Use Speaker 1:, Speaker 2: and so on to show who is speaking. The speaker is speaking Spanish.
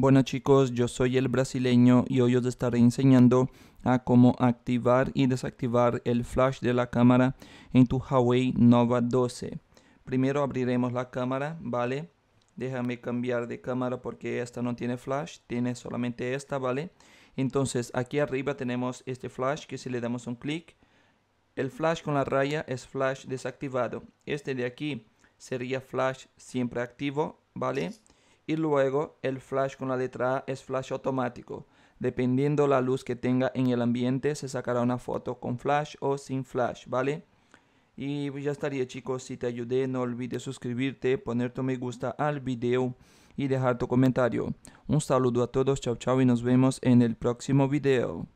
Speaker 1: Bueno chicos, yo soy el brasileño y hoy os estaré enseñando a cómo activar y desactivar el flash de la cámara en tu Huawei Nova 12. Primero abriremos la cámara, ¿vale? Déjame cambiar de cámara porque esta no tiene flash, tiene solamente esta, ¿vale? Entonces aquí arriba tenemos este flash que si le damos un clic, el flash con la raya es flash desactivado. Este de aquí sería flash siempre activo, ¿vale? y luego el flash con la letra A es flash automático. Dependiendo la luz que tenga en el ambiente, se sacará una foto con flash o sin flash, ¿vale? Y pues ya estaría chicos, si te ayudé no olvides suscribirte, poner tu me gusta al video y dejar tu comentario. Un saludo a todos, chao chao y nos vemos en el próximo video.